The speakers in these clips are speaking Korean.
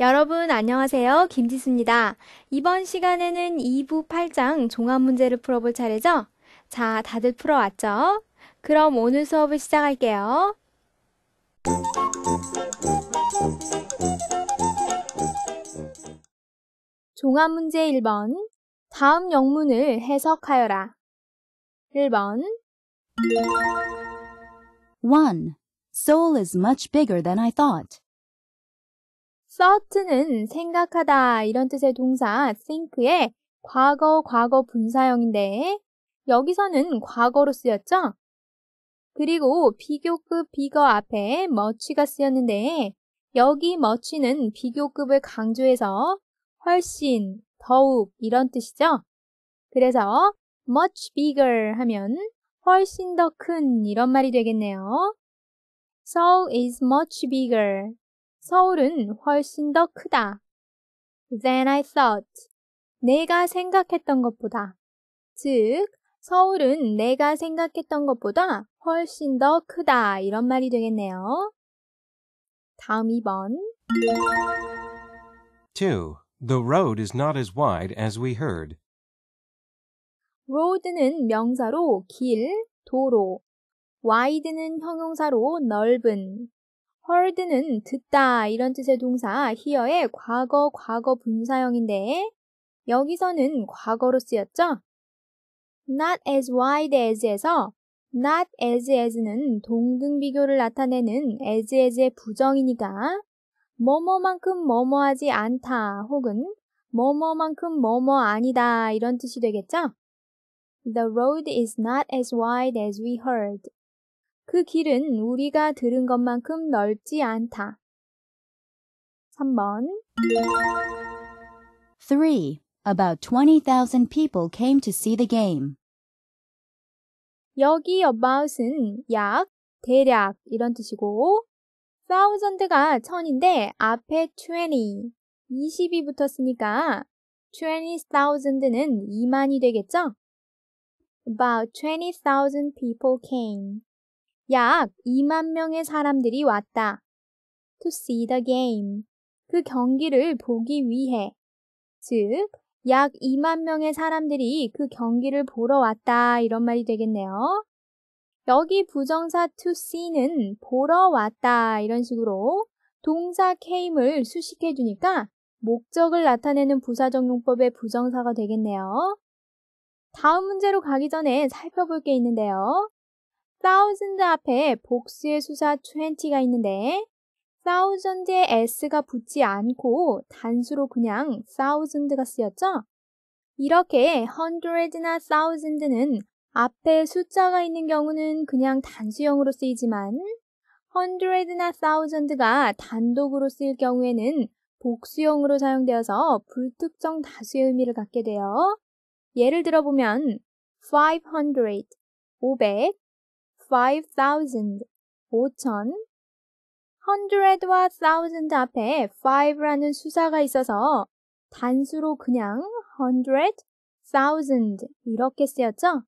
여러분 안녕하세요. 김지수입니다. 이번 시간에는 2부 8장 종합 문제를 풀어볼 차례죠? 자, 다들 풀어왔죠? 그럼 오늘 수업을 시작할게요. 종합 문제 1번. 다음 영문을 해석하여라. 1번. 1. Seoul is much bigger than I thought. thought는 생각하다 이런 뜻의 동사 think의 과거 과거 분사형인데 여기서는 과거로 쓰였죠? 그리고 비교급 비거 앞에 much가 쓰였는데 여기 much는 비교급을 강조해서 훨씬, 더욱 이런 뜻이죠? 그래서 much bigger 하면 훨씬 더 큰 이런 말이 되겠네요. So is much bigger. 서울은 훨씬 더 크다. than I thought. 내가 생각했던 것보다. 즉, 서울은 내가 생각했던 것보다 훨씬 더 크다. 이런 말이 되겠네요. 다음 2번. 2. The road is not as wide as we heard. road는 명사로 길, 도로, wide는 형용사로 넓은, heard는 듣다 이런 뜻의 동사 here의 과거 과거 분사형인데 여기서는 과거로 쓰였죠. not as wide as에서 not as as는 동등 비교를 나타내는 as as의 부정이니까 뭐뭐만큼 뭐뭐하지 않다 혹은 뭐뭐만큼 뭐뭐 아니다 이런 뜻이 되겠죠? The road is not as wide as we heard. 그 길은 우리가 들은 것만큼 넓지 않다. 3번 3. About 20,000 people came to see the game. 여기 about은 약, 대략 이런 뜻이고 thousand가 천인데 앞에 20, 20이 붙었으니까 20,000는 2만이 되겠죠? About 20,000 people came. 약 2만 명의 사람들이 왔다. To see the game. 그 경기를 보기 위해. 즉, 약 2만 명의 사람들이 그 경기를 보러 왔다. 이런 말이 되겠네요. 여기 부정사 to see는 보러 왔다. 이런 식으로 동사 came을 수식해 주니까 목적을 나타내는 부사정용법의 부정사가 되겠네요. 다음 문제로 가기 전에 살펴볼 게 있는데요. thousand 앞에 복수의 수사 20가 있는데 thousand에 s가 붙지 않고 단수로 그냥 thousand가 쓰였죠? 이렇게 hundred나 thousand는 앞에 숫자가 있는 경우는 그냥 단수형으로 쓰이지만 hundred나 thousand가 단독으로 쓰일 경우에는 복수형으로 사용되어서 불특정 다수의 의미를 갖게 되어 예를 들어보면 500, 500, five thousand, 5천. hundred와 thousand 앞에 five라는 수사가 있어서 단수로 그냥 hundred, thousand 이렇게 쓰였죠?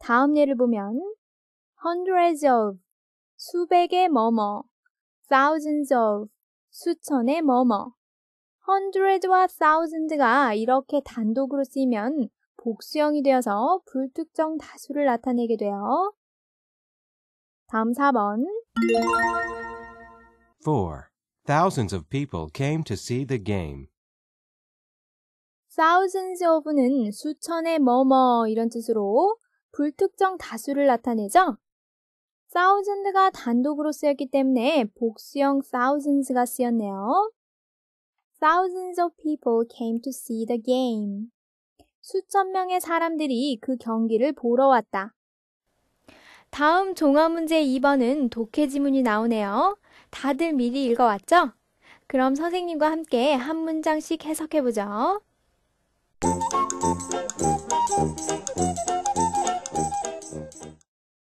다음 예를 보면 hundreds of, 수백의 뭐뭐, thousands of, 수천의 뭐뭐. hundred와 thousand가 이렇게 단독으로 쓰이면 복수형이 되어서 불특정 다수를 나타내게 되어 다음 4번. 4. Thousands of people came to see the game. thousands of는 수천의 뭐뭐 이런 뜻으로 불특정 다수를 나타내죠. thousand가 단독으로 쓰였기 때문에 복수형 thousands가 쓰였네요. thousands of people came to see the game. 수천 명의 사람들이 그 경기를 보러 왔다. 다음 종합 문제 2번은 독해 지문이 나오네요. 다들 미리 읽어왔죠? 그럼 선생님과 함께 한 문장씩 해석해보죠.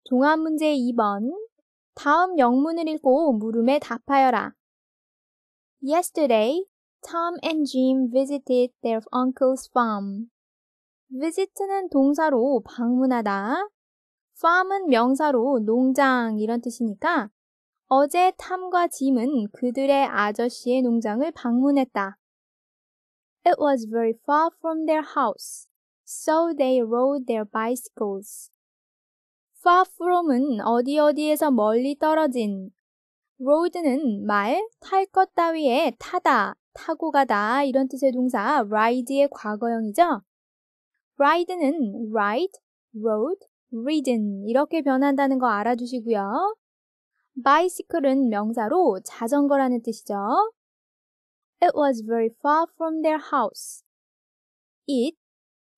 종합 문제 2번. 다음 영문을 읽고 물음에 답하여라. Yesterday, Tom and Jim visited their uncle's farm. visit는 동사로 방문하다, farm은 명사로 농장 이런 뜻이니까 어제 탐과 짐은 그들의 아저씨의 농장을 방문했다. It was very far from their house, so they rode their bicycles. far from은 어디 어디에서 멀리 떨어진, road는 말, 탈 것 따위에 타다, 타고 가다 이런 뜻의 동사 ride의 과거형이죠. ride는 ride, road, ridden 이렇게 변한다는 거 알아주시고요. bicycle은 명사로 자전거라는 뜻이죠. It was very far from their house. It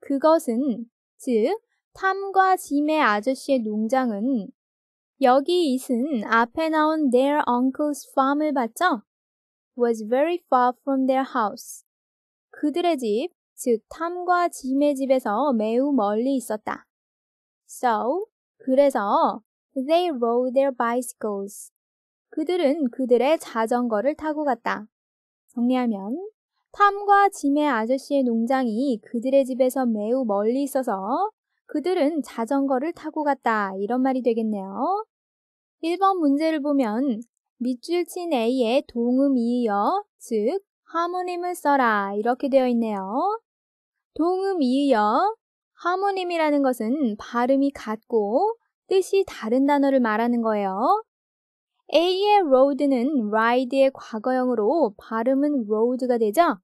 그것은 즉 탐과 짐의 아저씨의 농장은 여기 it은 앞에 나온 their uncle's farm을 봤죠? was very far from their house. 그들의 집, 즉 탐과 짐의 집에서 매우 멀리 있었다. So, 그래서 they rode their bicycles. 그들은 그들의 자전거를 타고 갔다. 정리하면 탐과 짐의 아저씨의 농장이 그들의 집에서 매우 멀리 있어서 그들은 자전거를 타고 갔다. 이런 말이 되겠네요. 1번 문제를 보면 밑줄 친 A에 동음 이어, 즉, 하모님을 써라. 이렇게 되어 있네요. 동음 이어, 하모님이라는 것은 발음이 같고 뜻이 다른 단어를 말하는 거예요. A의 road는 ride의 과거형으로 발음은 road가 되죠.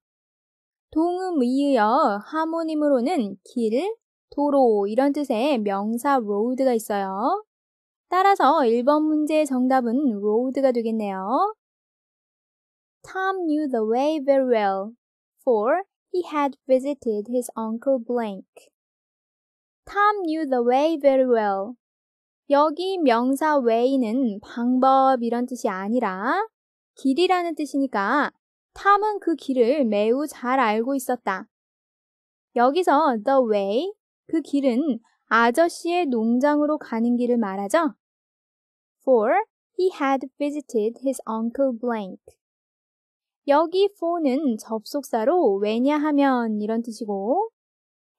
동음 이의어 하모님으로는 길, 도로 이런 뜻의 명사 road가 있어요. 따라서 1번 문제의 정답은 road가 되겠네요. Tom knew the way very well, for he had visited his uncle blank. Tom knew the way very well. 여기 명사 way는 방법 이런 뜻이 아니라 길이라는 뜻이니까 탐은 그 길을 매우 잘 알고 있었다. 여기서 the way, 그 길은 아저씨의 농장으로 가는 길을 말하죠. For he had visited his uncle blank. 여기 for는 접속사로 왜냐하면 이런 뜻이고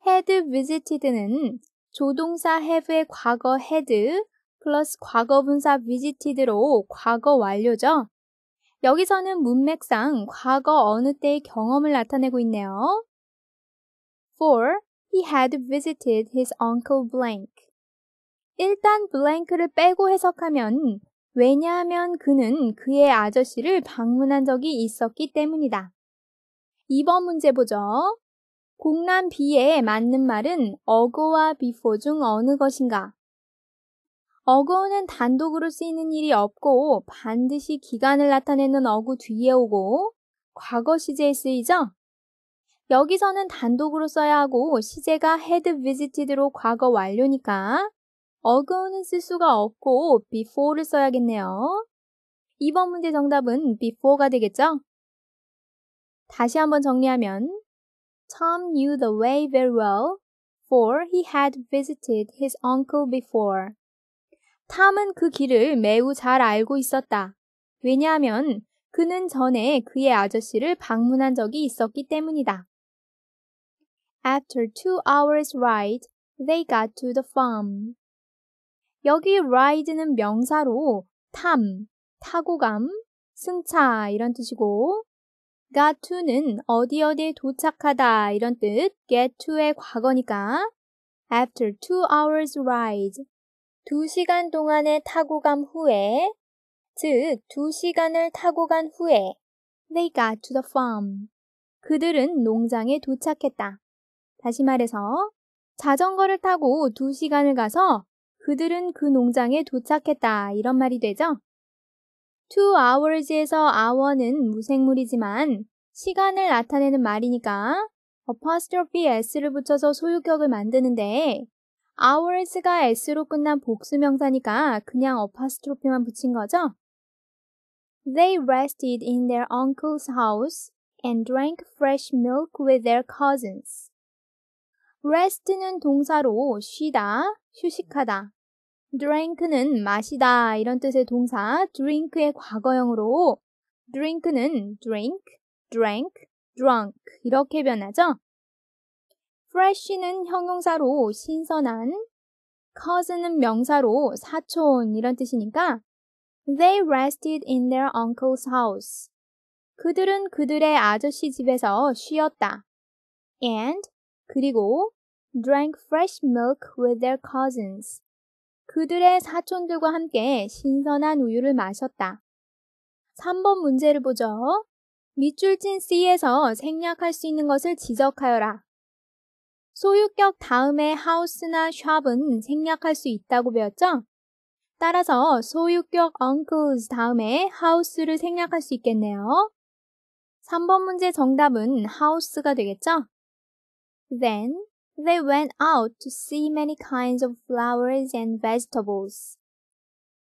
had visited는 조동사 have의 과거 had 플러스 과거분사 visited로 과거 완료죠. 여기서는 문맥상 과거 어느 때의 경험을 나타내고 있네요. For he had visited his uncle blank. 일단 blank를 빼고 해석하면 왜냐하면 그는 그의 아저씨를 방문한 적이 있었기 때문이다. 2번 문제 보죠. 공란 비에 맞는 말은 어거와 비포 중 어느 것인가? 어거는 단독으로 쓰이는 일이 없고 반드시 기간을 나타내는 어구 뒤에 오고 과거 시제에 쓰이죠? 여기서는 단독으로 써야 하고 시제가 had visited로 과거 완료니까 어거는 쓸 수가 없고 before를 써야겠네요. 이번 문제 정답은 before가 되겠죠? 다시 한번 정리하면 Tom knew the way very well, for he had visited his uncle before. 탐은 그 길을 매우 잘 알고 있었다. 왜냐하면 그는 전에 그의 아저씨를 방문한 적이 있었기 때문이다. After two hours ride, they got to the farm. 여기 ride는 명사로 탐, 타고감, 승차 이런 뜻이고 got to는 어디 어디에 도착하다 이런 뜻 get to의 과거니까 after two hours ride 두시간동안에 타고 간 후에 즉두시간을 타고 간 후에 they got to the farm 그들은 농장에 도착했다. 다시 말해서 자전거를 타고 두시간을 가서 그들은 그 농장에 도착했다 이런 말이 되죠. two hours에서 hour는 무생물이지만 시간을 나타내는 말이니까 apostrophe s를 붙여서 소유격을 만드는데 hours가 s로 끝난 복수명사니까 그냥 apostrophe만 붙인 거죠. They rested in their uncle's house and drank fresh milk with their cousins. rest는 동사로 쉬다, 휴식하다, drink는 마시다 이런 뜻의 동사 drink의 과거형으로 drink는 drink, drank, drunk 이렇게 변하죠. fresh는 형용사로 신선한, cousin은 명사로 사촌 이런 뜻이니까 they rested in their uncle's house. 그들은 그들의 아저씨 집에서 쉬었다. and 그리고 drank fresh milk with their cousins. 그들의 사촌들과 함께 신선한 우유를 마셨다. 3번 문제를 보죠. 밑줄 친 C에서 생략할 수 있는 것을 지적하여라. 소유격 다음에 하우스나 샵은 생략할 수 있다고 배웠죠? 따라서 소유격 uncles 다음에 하우스를 생략할 수 있겠네요. 3번 문제 정답은 하우스가 되겠죠? Then They went out to see many kinds of flowers and vegetables.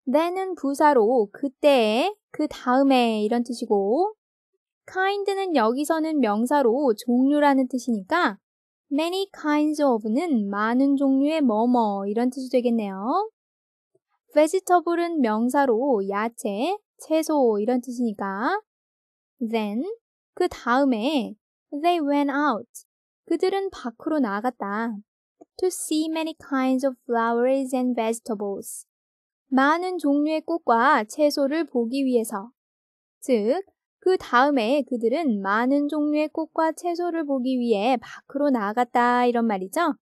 t h e 은 부사로 그때에, 그 다음에 이런 뜻이고, kind는 여기서는 명사로 종류라는 뜻이니까 many kinds of는 많은 종류의 뭐뭐 이런 뜻이 되겠네요. vegetable은 명사로 야채, 채소 이런 뜻이니까 then 그 다음에 they went out 그들은 밖으로 나갔다. To see many kinds of flowers and vegetables. 많은 종류의 꽃과 채소를 보기 위해서. 즉, 그 다음에 그들은 많은 종류의 꽃과 채소를 보기 위해 밖으로 나갔다. 이런 말이죠.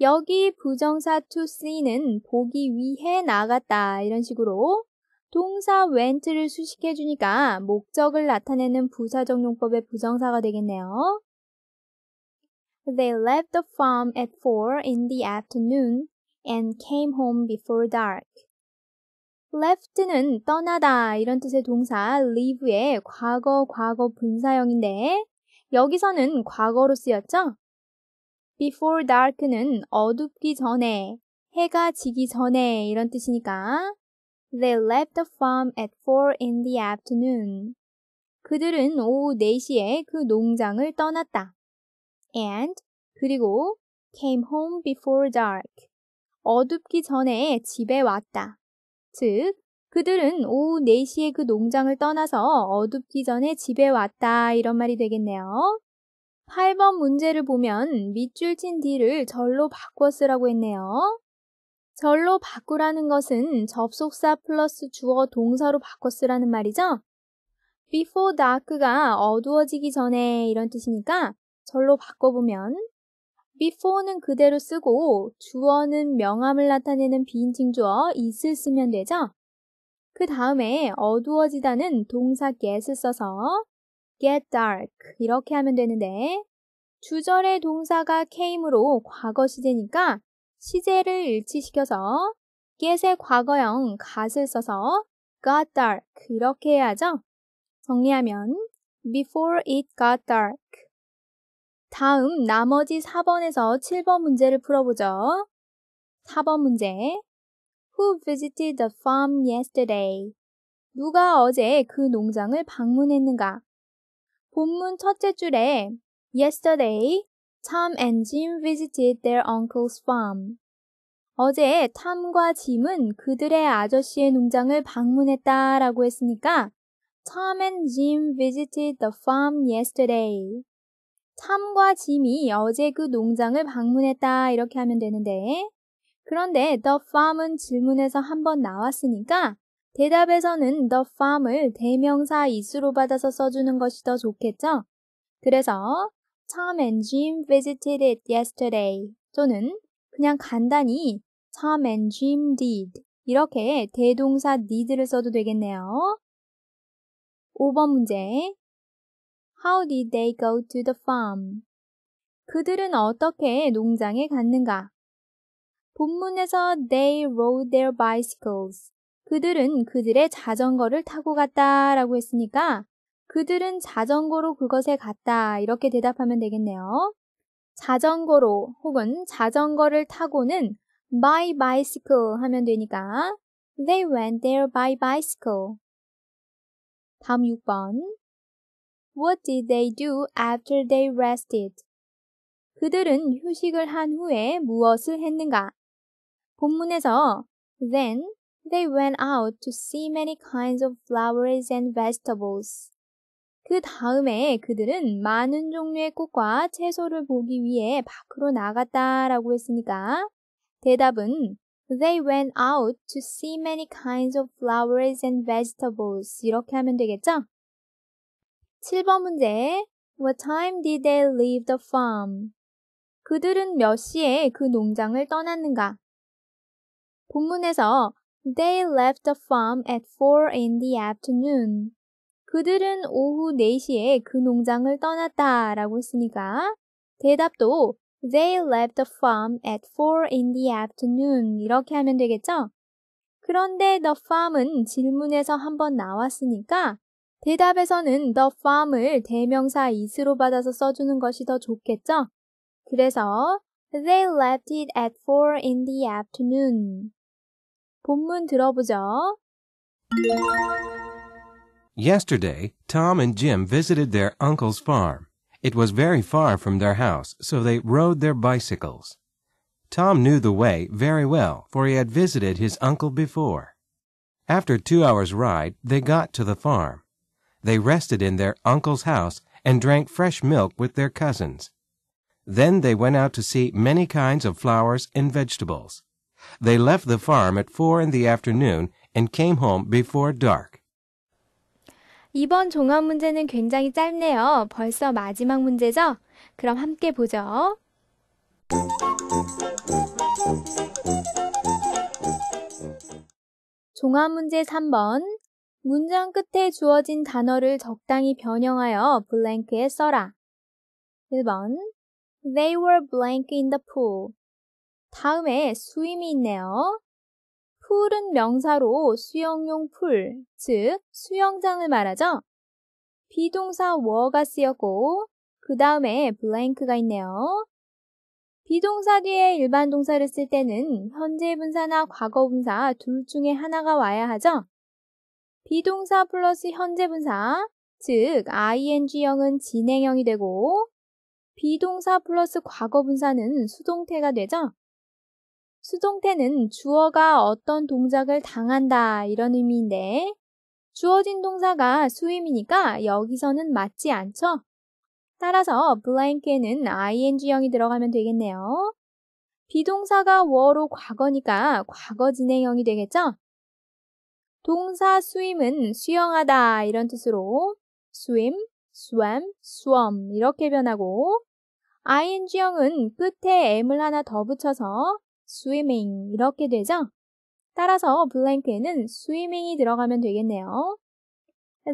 여기 부정사 to see는 보기 위해 나갔다. 이런 식으로 동사 went를 수식해 주니까 목적을 나타내는 부사적 용법의 부정사가 되겠네요. They left the farm at four in the afternoon and came home before dark. left는 떠나다 이런 뜻의 동사 leave의 과거 과거 분사형인데 여기서는 과거로 쓰였죠? before dark는 어둡기 전에 해가 지기 전에 이런 뜻이니까 they left the farm at 4 in the afternoon. 그들은 오후 4시에 그 농장을 떠났다. and 그리고 came home before dark. 어둡기 전에 집에 왔다. 즉, 그들은 오후 4시에 그 농장을 떠나서 어둡기 전에 집에 왔다. 이런 말이 되겠네요. 8번 문제를 보면 밑줄 친 뒤를 절로 바꿔 쓰라고 했네요. 절로 바꾸라는 것은 접속사 플러스 주어 동사로 바꿔 쓰라는 말이죠. before dark가 어두워지기 전에 이런 뜻이니까 절로 바꿔보면 before는 그대로 쓰고 주어는 명함을 나타내는 비인칭 주어 it을 쓰면 되죠. 그 다음에 어두워지다는 동사 get을 써서 get dark 이렇게 하면 되는데 주절의 동사가 came으로 과거 시제니까 시제를 일치시켜서 get의 과거형 gat을 써서 got dark 이렇게 해야죠. 정리하면 before it got dark 다음 나머지 4번에서 7번 문제를 풀어보죠. 4번 문제. Who visited the farm yesterday? 누가 어제 그 농장을 방문했는가? 본문 첫째 줄에 Yesterday, Tom and Jim visited their uncle's farm. 어제 탐과 짐은 그들의 아저씨의 농장을 방문했다 라고 했으니까 Tom and Jim visited the farm yesterday. 삼과 짐이 어제 그 농장을 방문했다. 이렇게 하면 되는데. 그런데 the farm은 질문에서 한번 나왔으니까 대답에서는 the farm을 대명사 is로 받아서 써주는 것이 더 좋겠죠? 그래서 Tom and Jim visited it yesterday 또는 그냥 간단히 Tom and Jim did 이렇게 대동사 need를 써도 되겠네요. 5번 문제 How did they go to the farm? 그들은 어떻게 농장에 갔는가? 본문에서 they rode their bicycles. 그들은 그들의 자전거를 타고 갔다 라고 했으니까 그들은 자전거로 그것에 갔다 이렇게 대답하면 되겠네요. 자전거로 혹은 자전거를 타고는 by bicycle 하면 되니까 they went there by bicycle. 다음 6번. What did they do after they rested? 그들은 휴식을 한 후에 무엇을 했는가? 본문에서 Then they went out to see many kinds of flowers and vegetables. 그 다음에 그들은 많은 종류의 꽃과 채소를 보기 위해 밖으로 나갔다라고 했으니까 대답은 They went out to see many kinds of flowers and vegetables 이렇게 하면 되겠죠? 7번 문제. What time did they leave the farm? 그들은 몇 시에 그 농장을 떠났는가? 본문에서 They left the farm at 4 in the afternoon. 그들은 오후 4시에 그 농장을 떠났다 라고 했으니까 대답도 They left the farm at 4 in the afternoon 이렇게 하면 되겠죠? 그런데 the farm은 질문에서 한번 나왔으니까 대답에서는 the farm을 대명사 is로 받아서 써주는 것이 더 좋겠죠? 그래서 they left it at 4 in the afternoon. 본문 들어보죠. Yesterday, Tom and Jim visited their uncle's farm. It was very far from their house, so they rode their bicycles. Tom knew the way very well, for he had visited his uncle before. After two hours' ride, they got to the farm they rested in their uncle's house and drank fresh milk with their cousins. Then they went out to see many kinds of flowers and vegetables. They left the farm at four in the afternoon and came home before dark. 이번 종합 문제는 굉장히 짧네요. 벌써 마지막 문제죠? 그럼 함께 보죠. 종합 문제 3번 문장 끝에 주어진 단어를 적당히 변형하여 블랭크에 써라. 1번 They were blank in the pool. 다음에 수임이 있네요. 풀은 명사로 수영용 풀, 즉 수영장을 말하죠. 비동사 were가 쓰였고 그 다음에 블랭크가 있네요. 비동사 뒤에 일반 동사를 쓸 때는 현재 분사나 과거 분사 둘 중에 하나가 와야 하죠. 비동사 플러스 현재 분사, 즉 ing형은 진행형이 되고 비동사 플러스 과거 분사는 수동태가 되죠. 수동태는 주어가 어떤 동작을 당한다 이런 의미인데 주어진 동사가 수임이니까 여기서는 맞지 않죠. 따라서 blank에는 ing형이 들어가면 되겠네요. 비동사가 were로 과거니까 과거 진행형이 되겠죠? 동사 swim은 수영하다 이런 뜻으로 swim, swam, swum 이렇게 변하고 ing형은 끝에 m을 하나 더 붙여서 swimming 이렇게 되죠. 따라서 블랭크에는 swimming이 들어가면 되겠네요.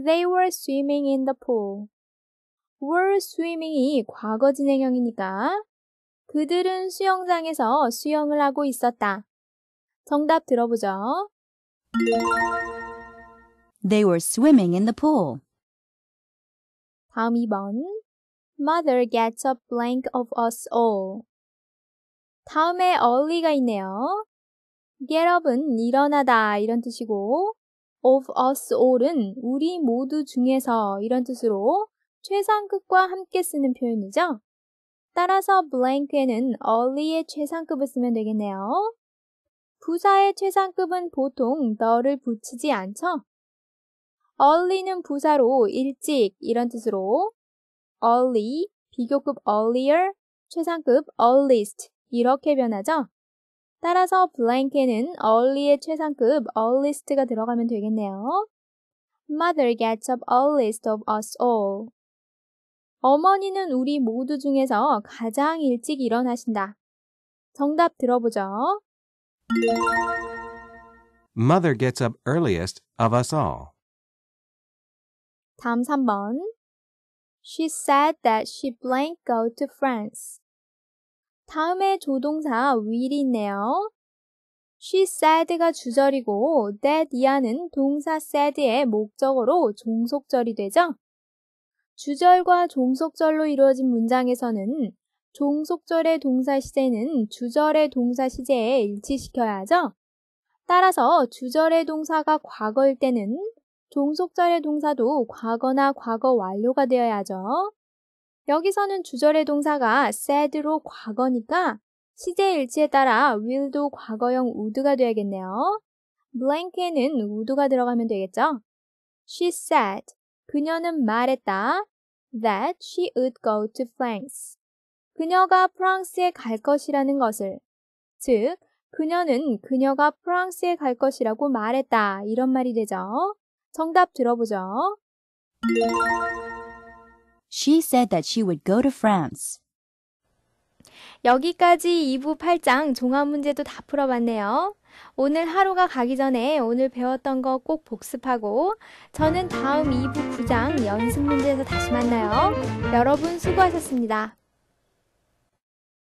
They were swimming in the pool. were swimming이 과거 진행형이니까 그들은 수영장에서 수영을 하고 있었다. 정답 들어보죠. They were swimming in the pool. 다음 2번. Mother gets a blank of us all. 다음에 early가 있네요. get up은 일어나다 이런 뜻이고 of us all은 우리 모두 중에서 이런 뜻으로 최상급과 함께 쓰는 표현이죠. 따라서 blank에는 early의 최상급을 쓰면 되겠네요. 부사의 최상급은 보통 너를 붙이지 않죠? early는 부사로 일찍 이런 뜻으로 early, 비교급 earlier, 최상급 earliest 이렇게 변하죠? 따라서 blank에는 early의 최상급 earliest가 들어가면 되겠네요. Mother gets up earliest of us all. 어머니는 우리 모두 중에서 가장 일찍 일어나신다. 정답 들어보죠. Mother gets up earliest of us all. 다음 3번. She said that she blank go to France. 다음에 조동사 will이 있네요. She said가 주절이고 that 이하는 동사 said의 목적어로 종속절이 되죠. 주절과 종속절로 이루어진 문장에서는 종속절의 동사 시제는 주절의 동사 시제에 일치시켜야 하죠. 따라서 주절의 동사가 과거일 때는 종속절의 동사도 과거나 과거 완료가 되어야 하죠. 여기서는 주절의 동사가 said로 과거니까 시제 일치에 따라 will도 과거형 would가 되야겠네요. blank에는 would가 들어가면 되겠죠. She said, 그녀는 말했다, that she would go to f r a n c e 그녀가 프랑스에 갈 것이라는 것을, 즉, 그녀는 그녀가 프랑스에 갈 것이라고 말했다. 이런 말이 되죠. 정답 들어보죠. She said that she would go to France. 여기까지 2부 8장 종합 문제도 다 풀어봤네요. 오늘 하루가 가기 전에 오늘 배웠던 거 꼭 복습하고 저는 다음 2부 9장 연습 문제에서 다시 만나요. 여러분 수고하셨습니다.